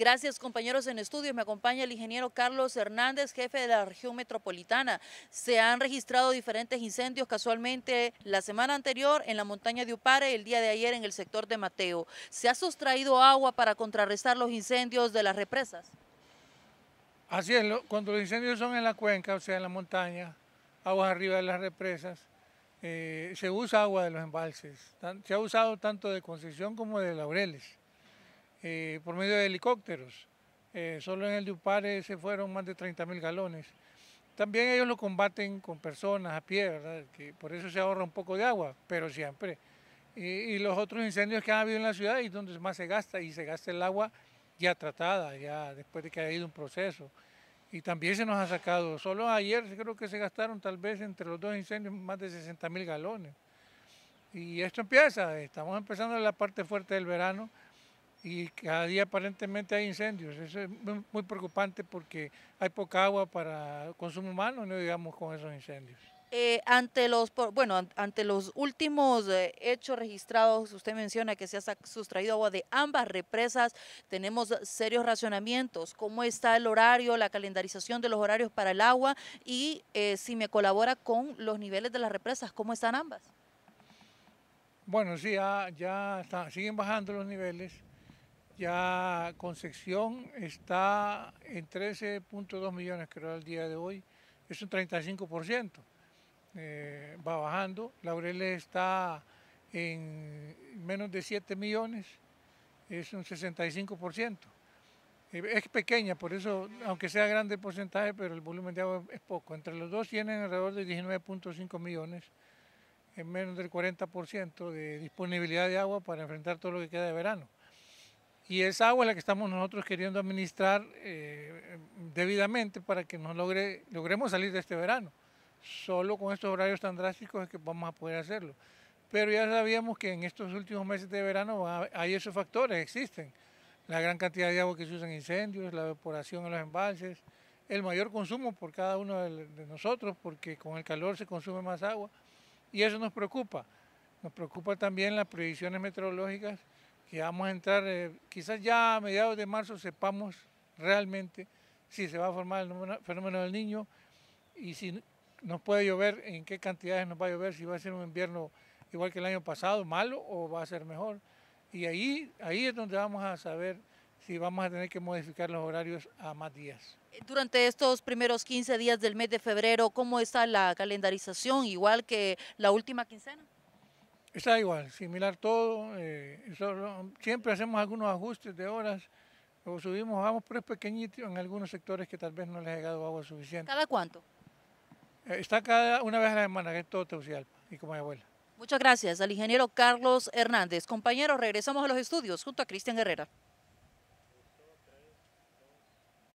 Gracias compañeros en estudios. Me acompaña el ingeniero Carlos Hernández, jefe de la región metropolitana. Se han registrado diferentes incendios casualmente la semana anterior en la montaña de Upare, el día de ayer en el sector de Mateo. ¿Se ha sustraído agua para contrarrestar los incendios de las represas? Así es, cuando los incendios son en la cuenca, o sea, en la montaña, aguas arriba de las represas, eh, se usa agua de los embalses. Se ha usado tanto de Concepción como de Laureles. Eh, por medio de helicópteros. Eh, solo en el de Upare se fueron más de 30 mil galones. También ellos lo combaten con personas a pie, ¿verdad? Que por eso se ahorra un poco de agua, pero siempre. Y, los otros incendios que han habido en la ciudad y donde más se gasta, y se gasta el agua ya tratada, ya después de que haya ido un proceso. Y también se nos ha sacado, solo ayer creo que se gastaron tal vez entre los dos incendios más de 60 mil galones. Y esto empieza, estamos empezando la parte fuerte del verano, y cada día aparentemente hay incendios. Eso es muy preocupante porque hay poca agua para consumo humano, no digamos con esos incendios. Eh, ante los bueno ante los últimos eh, hechos registrados, usted menciona que se ha sustraído agua de ambas represas. Tenemos serios racionamientos. ¿Cómo está el horario, la calendarización de los horarios para el agua y eh, si me colabora con los niveles de las represas, cómo están ambas? Bueno, sí, ah, ya, siguen bajando los niveles. Ya Concepción está en 13.2 millones, creo, al día de hoy. Es un 35%. Eh, va bajando. Laureles está en menos de 7 millones. Es un 65%. Eh, es pequeña, por eso, aunque sea grande el porcentaje, pero el volumen de agua es poco. Entre los dos tienen alrededor de 19.5 millones, es menos del 40% de disponibilidad de agua para enfrentar todo lo que queda de verano. Y esa agua es la que estamos nosotros queriendo administrar eh, debidamente para que nos logre, logremos salir de este verano. Solo con estos horarios tan drásticos es que vamos a poder hacerlo. Pero ya sabíamos que en estos últimos meses de verano hay esos factores, existen. La gran cantidad de agua que se usa en incendios, la evaporación en los embalses, el mayor consumo por cada uno de nosotros, porque con el calor se consume más agua. Y eso nos preocupa. Nos preocupa también las previsiones meteorológicas que vamos a entrar, eh, quizás ya a mediados de marzo sepamos realmente si se va a formar el fenómeno del niño y si nos puede llover, en qué cantidades nos va a llover, si va a ser un invierno igual que el año pasado, malo o va a ser mejor. Y ahí, ahí es donde vamos a saber si vamos a tener que modificar los horarios a más días. Durante estos primeros 15 días del mes de febrero, ¿cómo está la calendarización, igual que la última quincena? Está igual, similar todo. Eh, siempre hacemos algunos ajustes de horas o subimos vamos pero es pequeñito en algunos sectores que tal vez no les ha llegado agua suficiente. ¿Cada cuánto? Eh, está cada una vez a la semana, que es todo social y como abuela. Muchas gracias al ingeniero Carlos Hernández. Compañeros, regresamos a los estudios junto a Cristian Herrera.